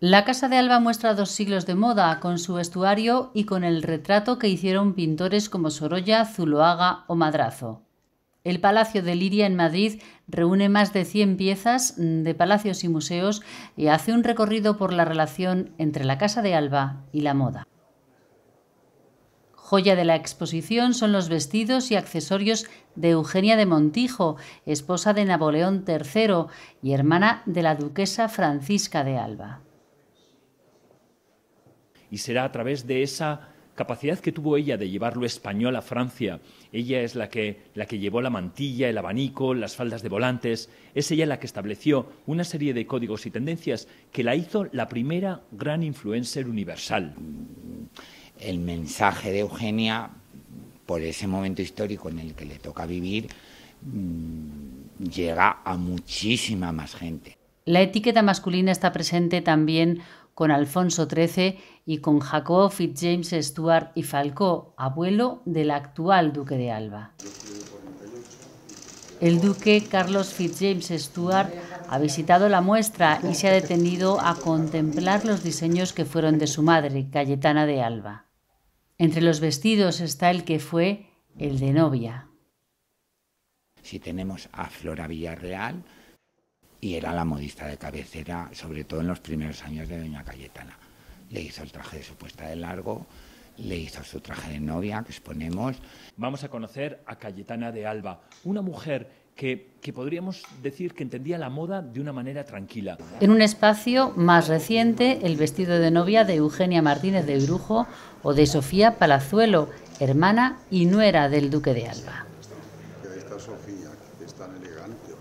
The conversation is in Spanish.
La Casa de Alba muestra dos siglos de moda con su vestuario y con el retrato que hicieron pintores como Sorolla, Zuloaga o Madrazo. El Palacio de Liria en Madrid reúne más de 100 piezas de palacios y museos y hace un recorrido por la relación entre la Casa de Alba y la moda. Joya de la exposición son los vestidos y accesorios de Eugenia de Montijo, esposa de Napoleón III y hermana de la duquesa Francisca de Alba y será a través de esa capacidad que tuvo ella de llevar lo español a Francia. Ella es la que, la que llevó la mantilla, el abanico, las faldas de volantes. Es ella la que estableció una serie de códigos y tendencias que la hizo la primera gran influencer universal. El mensaje de Eugenia, por ese momento histórico en el que le toca vivir, mm, llega a muchísima más gente. La etiqueta masculina está presente también con Alfonso XIII y con Jacob Fitzjames Stuart y Falcó, abuelo del actual duque de Alba. El duque Carlos Fitzjames Stuart ha visitado la muestra y se ha detenido a contemplar los diseños que fueron de su madre, Cayetana de Alba. Entre los vestidos está el que fue el de novia. Si tenemos a Flora Villarreal, y era la modista de cabecera, sobre todo en los primeros años de Doña Cayetana. Le hizo el traje de su puesta de largo, le hizo su traje de novia que exponemos. Vamos a conocer a Cayetana de Alba, una mujer que, podríamos decir que entendía la moda de una manera tranquila. En un espacio más reciente, el vestido de novia de Eugenia Martínez de Brujo o de Sofía Palazuelo, hermana y nuera del Duque de Alba. Esta Sofía, tan elegante,